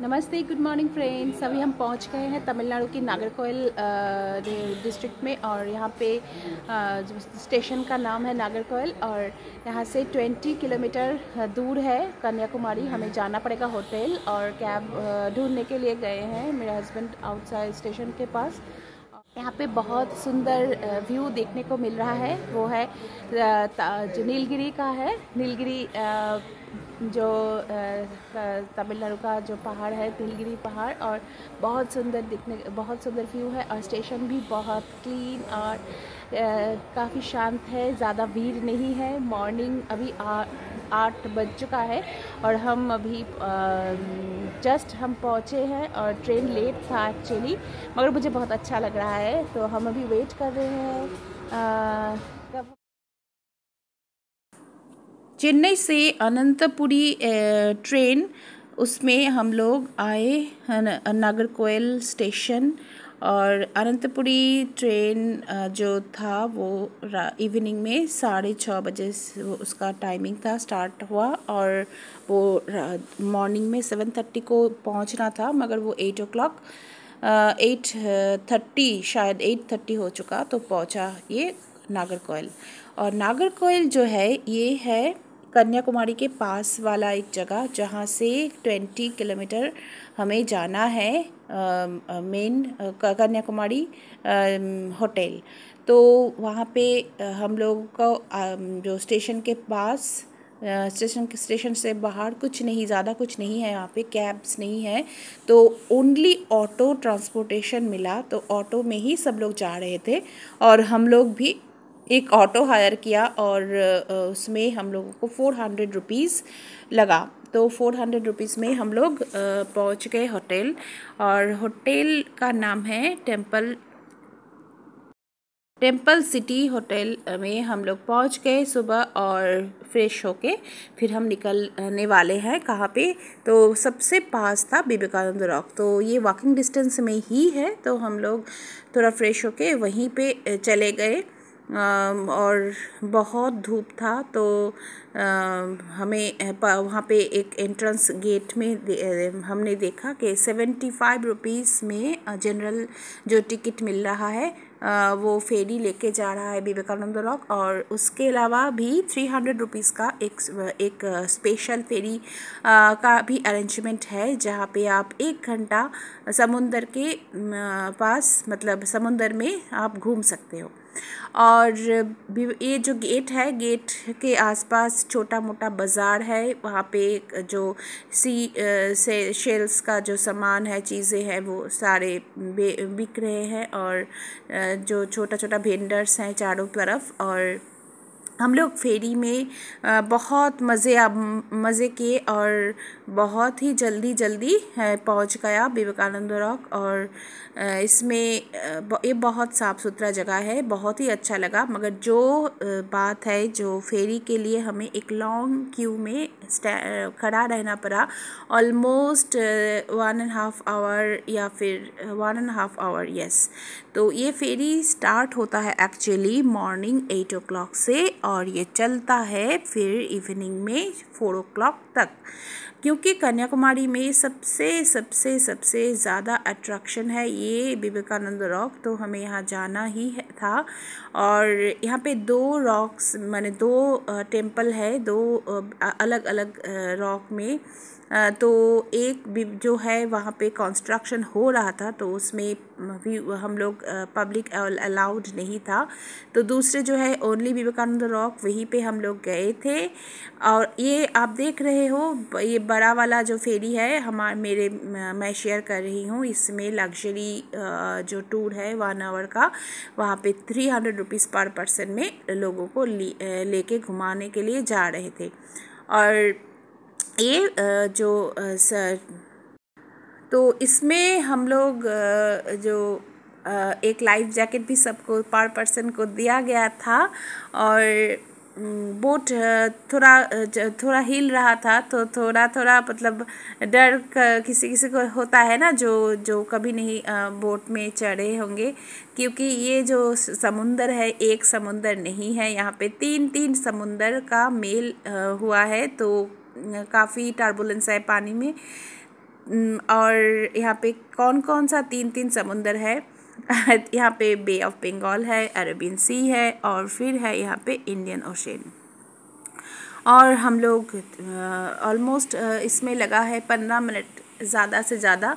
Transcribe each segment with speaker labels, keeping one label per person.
Speaker 1: नमस्ते good morning friends अभी हम पहुंच गए हैं तमिलनाडु की नागरकोयल डिस्ट्रिक्ट में और यहाँ पे स्टेशन का नाम है नागरकोयल और यहाँ से 20 किलोमीटर दूर है कन्याकुमारी हमें जाना पड़ेगा होटल और कैब ढूंढने के लिए गए हैं मेरे हस्बैंड आउटसाइड स्टेशन के पास यहाँ पे बहुत सुंदर व्यू देखने को मिल रहा है वो है नीलगिरी का है नीलगिरी जो तमिलनाडु का जो पहाड़ है तिलगिरी पहाड़ और बहुत सुंदर दिखने बहुत सुंदर व्यू है और स्टेशन भी बहुत क्लीन और काफ़ी शांत है ज़्यादा भीड़ नहीं है मॉर्निंग अभी आठ बज चुका है और हम अभी जस्ट हम पहुँचे हैं और ट्रेन लेट था एक्चुअली मगर मुझे बहुत अच्छा लग रहा है तो हम अभी वेट कर रहे हैं चेन्नई से अनंतपुरी ट्रेन उसमें हम लोग आए नागरकोयल स्टेशन और अनंतपुरी ट्रेन जो था वो इवनिंग में साढ़े छः बजे उसका टाइमिंग था स्टार्ट हुआ और वो मॉर्निंग में सेवन थर्टी को पहुंचना था मगर वो eight o'clock eight thirty शायद एट थर्टी हो चुका तो पहुंचा ये नागरकोयल और नागरकोयल जो है ये है कन्याकुमारी के पास वाला एक जगह जहाँ से ट्वेंटी किलोमीटर हमें जाना है मेन कन्याकुमारी होटल तो वहाँ पे हम लोगों को जो स्टेशन के पास स्टेशन के स्टेशन से बाहर कुछ नहीं ज़्यादा कुछ नहीं है यहाँ पे कैब्स नहीं है तो ओनली ऑटो ट्रांसपोर्टेशन मिला तो ऑटो में ही सब लोग जा रहे थे और हम लोग भी एक ऑटो हायर किया और उसमें हम लोगों को फोर हंड्रेड रुपीज़ लगा तो फोर हंड्रेड रुपीज़ में हम लोग पहुंच गए होटल और होटल का नाम है टेम्पल टेम्पल सिटी होटल में हम लोग पहुंच गए सुबह और फ्रेश होके फिर हम निकलने वाले हैं कहाँ पे तो सबसे पास था विवेकानंद रॉक तो ये वॉकिंग डिस्टेंस में ही है तो हम लोग थोड़ा फ्रेश होके वहीं पे चले गए और बहुत धूप था तो हमें वहाँ पे एक एंट्रेंस गेट में हमने देखा कि सेवेंटी फाइव रुपीज़ में जनरल जो टिकट मिल रहा है वो फेरी लेके जा रहा है विवेकानंद लॉक और उसके अलावा भी थ्री हंड्रेड रुपीज़ का एक एक स्पेशल फेरी का भी अरेंजमेंट है जहाँ पे आप एक घंटा समुंदर के पास मतलब समुंदर में आप घूम सकते हो और ये जो गेट है गेट के आसपास छोटा मोटा बाज़ार है वहाँ पे जो सी से शेल्स का जो सामान है चीज़ें हैं वो सारे बिक रहे हैं और जो छोटा छोटा भेंडर्स हैं चारों तरफ और हम लोग फेरी में बहुत मज़े अब मज़े किए और बहुत ही जल्दी जल्दी पहुंच गया विवेकानंद रॉक और इसमें ये बहुत साफ़ सुथरा जगह है बहुत ही अच्छा लगा मगर जो बात है जो फेरी के लिए हमें एक लॉन्ग क्यू में खड़ा रहना पड़ा almost one and half hour या फिर one and half hour yes तो ये फेरी स्टार्ट होता है एक्चुअली मॉर्निंग एट ओ से और ये चलता है फिर इवनिंग में फोर ओ क्लॉक तक क्योंकि कन्याकुमारी में सबसे सबसे सबसे ज़्यादा अट्रैक्शन है ये विवेकानंद रॉक तो हमें यहाँ जाना ही था और यहाँ पे दो रॉक्स माने दो टेंपल है दो अलग अलग रॉक में तो एक जो है वहाँ पे कंस्ट्रक्शन हो रहा था तो उसमें भी हम लोग पब्लिक अलाउड नहीं था तो दूसरे जो है ओनली विवेकानंद रॉक रॉक वहीं पे हम लोग गए थे और ये आप देख रहे हो ये बड़ा वाला जो फेरी है हमारे मेरे मैं शेयर कर रही हूँ इसमें लग्जरी जो टूर है वन आवर का वहाँ पे three hundred rupees per person में लोगों को लेके घुमाने के लिए जा रहे थे और ये जो सर तो इसमें हम लोग जो एक लाइफ जैकेट भी सबको पर पर्सन को दिया गया था और बोट थोड़ा थोड़ा हिल रहा था तो थोड़ा थोड़ा मतलब डर किसी किसी को होता है ना जो जो कभी नहीं बोट में चढ़े होंगे क्योंकि ये जो समुंदर है एक समुंदर नहीं है यहाँ पे तीन तीन समुंदर का मेल हुआ है तो काफ़ी टर्बुलेंस है पानी में और यहाँ पे कौन कौन सा तीन तीन समुंदर है यहाँ पे बे ऑफ बंगाल है अरेबियन सी है और फिर है यहाँ पे इंडियन ओशन और हम लोग ऑलमोस्ट uh, uh, इसमें लगा है पंद्रह मिनट ज़्यादा से ज़्यादा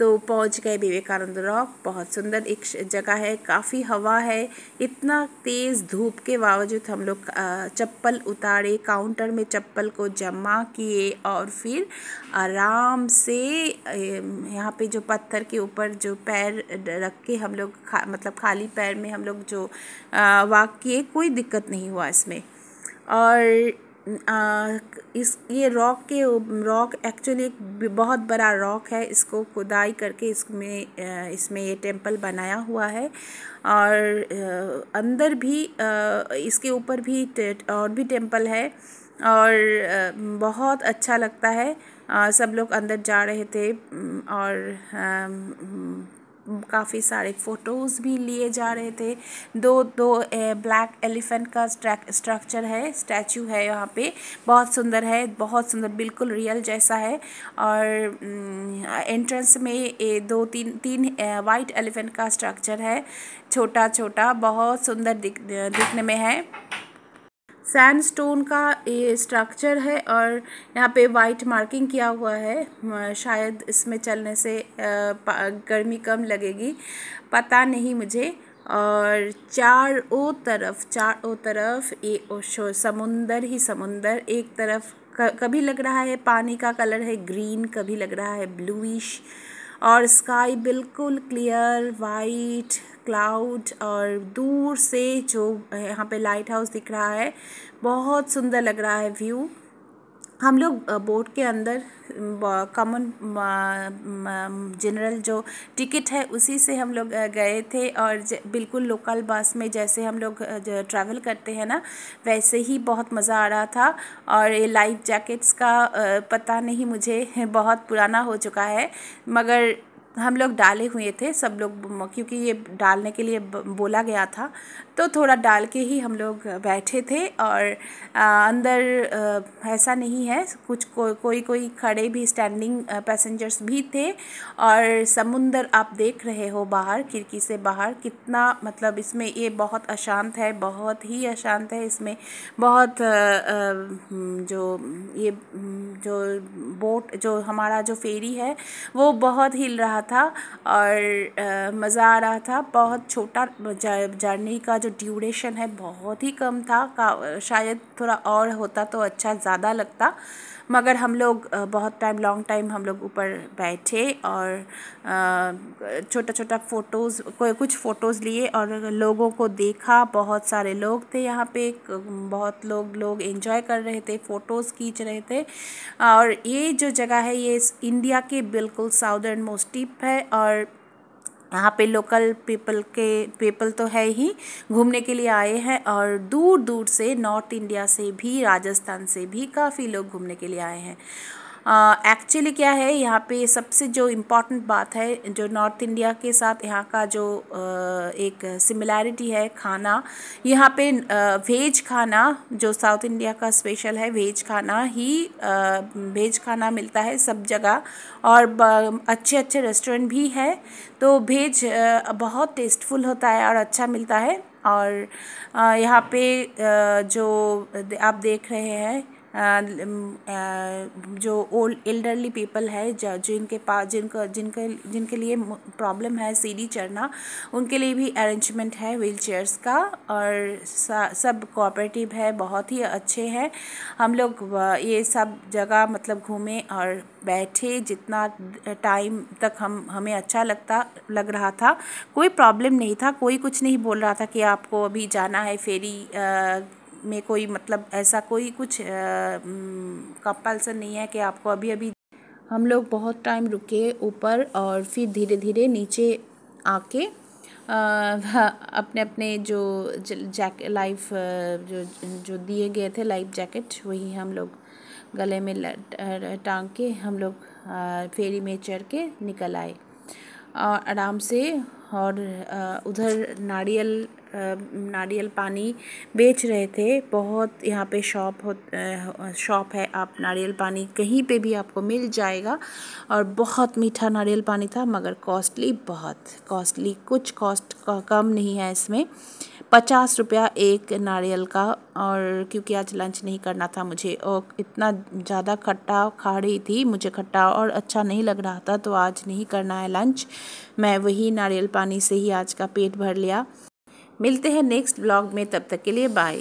Speaker 1: तो पहुंच गए विवेकानंद रॉक बहुत सुंदर एक जगह है काफ़ी हवा है इतना तेज़ धूप के बावजूद हम लोग चप्पल उतारे काउंटर में चप्पल को जमा किए और फिर आराम से यहाँ पे जो पत्थर के ऊपर जो पैर रख के हम लोग खा, मतलब खाली पैर में हम लोग जो वॉक किए कोई दिक्कत नहीं हुआ इसमें और इस ये रॉक के रॉक एक्चुअली एक बहुत बड़ा रॉक है इसको खुदाई करके इसमें इसमें ये टेंपल बनाया हुआ है और अंदर भी इसके ऊपर भी और भी टेंपल है और बहुत अच्छा लगता है सब लोग अंदर जा रहे थे और काफ़ी सारे फ़ोटोज़ भी लिए जा रहे थे दो दो ए, ब्लैक एलिफेंट का स्ट्रक्चर है स्टैचू है यहाँ पे बहुत सुंदर है बहुत सुंदर बिल्कुल रियल जैसा है और एंट्रेंस हम्म, में ए, दो तीन तीन वाइट एलिफेंट का स्ट्रक्चर है छोटा छोटा बहुत सुंदर दिख दिखने में है सैंडस्टोन का ये स्ट्रक्चर है और यहाँ पे वाइट मार्किंग किया हुआ है शायद इसमें चलने से गर्मी कम लगेगी पता नहीं मुझे और चार ओ तरफ चार ओ तरफ ये समुंदर ही समुंदर एक तरफ कभी लग रहा है पानी का कलर है ग्रीन कभी लग रहा है ब्लूइश और स्काई बिल्कुल क्लियर वाइट क्लाउड और दूर से जो यहाँ पे लाइट हाउस दिख रहा है बहुत सुंदर लग रहा है व्यू हम लोग बोर्ड के अंदर कॉमन जनरल जो टिकट है उसी से हम लोग गए थे और बिल्कुल लोकल बस में जैसे हम लोग ट्रैवल करते हैं ना वैसे ही बहुत मज़ा आ रहा था और ये लाइफ जैकेट्स का पता नहीं मुझे बहुत पुराना हो चुका है मगर हम लोग डाले हुए थे सब लोग क्योंकि ये डालने के लिए बोला गया था तो थोड़ा डाल के ही हम लोग बैठे थे और आ, अंदर आ, ऐसा नहीं है कुछ को, कोई कोई खड़े भी स्टैंडिंग पैसेंजर्स भी थे और समुंदर आप देख रहे हो बाहर खिड़की से बाहर कितना मतलब इसमें ये बहुत अशांत है बहुत ही अशांत है इसमें बहुत आ, जो ये जो बोट जो हमारा जो फेरी है वो बहुत हिल रहा रहा था और मज़ा आ रहा था बहुत छोटा जर्नी का जो ड्यूरेशन है बहुत ही कम था का शायद थोड़ा और होता तो अच्छा ज़्यादा लगता मगर हम लोग बहुत टाइम लॉन्ग टाइम हम लोग ऊपर बैठे और छोटा छोटा फ़ोटोज़ कुछ फ़ोटोज़ लिए और लोगों को देखा बहुत सारे लोग थे यहाँ पे बहुत लोग लोग एंजॉय कर रहे थे फ़ोटोज़ खींच रहे थे और ये जो जगह है ये इंडिया के बिल्कुल साउदर्न मोस्टी चीप है और यहाँ पे लोकल पीपल के पीपल तो है ही घूमने के लिए आए हैं और दूर दूर से नॉर्थ इंडिया से भी राजस्थान से भी काफ़ी लोग घूमने के लिए आए हैं एक्चुअली क्या है यहाँ पे सबसे जो इम्पॉर्टेंट बात है जो नॉर्थ इंडिया के साथ यहाँ का जो आ, एक सिमिलैरिटी है खाना यहाँ पे आ, वेज खाना जो साउथ इंडिया का स्पेशल है वेज खाना ही आ, वेज खाना मिलता है सब जगह और अच्छे अच्छे रेस्टोरेंट भी है तो वेज बहुत टेस्टफुल होता है और अच्छा मिलता है और यहाँ पे जो आप देख रहे हैं जो ओल्ड एल्डरली पीपल है जिनके पास जिनका जिनके जिनके लिए प्रॉब्लम है सीढ़ी चढ़ना उनके लिए भी अरेंजमेंट है व्हील चेयर्स का और सब कोऑपरेटिव है बहुत ही अच्छे हैं हम लोग ये सब जगह मतलब घूमें और बैठे जितना टाइम तक हम हमें अच्छा लगता लग रहा था कोई प्रॉब्लम नहीं था कोई कुछ नहीं बोल रहा था कि आपको अभी जाना है फेरी आ, में कोई मतलब ऐसा कोई कुछ कंपल्सन नहीं है कि आपको अभी अभी हम लोग बहुत टाइम रुके ऊपर और फिर धीरे धीरे नीचे आके अपने अपने जो जैक लाइफ जो जो दिए गए थे लाइफ जैकेट वही हम लोग गले में टांग के हम लोग फेरी में चढ़ के निकल आए और आराम से और उधर नारियल नारियल पानी बेच रहे थे बहुत यहाँ पे शॉप हो शॉप है आप नारियल पानी कहीं पे भी आपको मिल जाएगा और बहुत मीठा नारियल पानी था मगर कॉस्टली बहुत कॉस्टली कुछ कॉस्ट कम नहीं है इसमें पचास रुपया एक नारियल का और क्योंकि आज लंच नहीं करना था मुझे और इतना ज़्यादा खट्टा खा रही थी मुझे खट्टा और अच्छा नहीं लग रहा था तो आज नहीं करना है लंच मैं वही नारियल पानी से ही आज का पेट भर लिया मिलते हैं नेक्स्ट ब्लॉग में तब तक के लिए बाय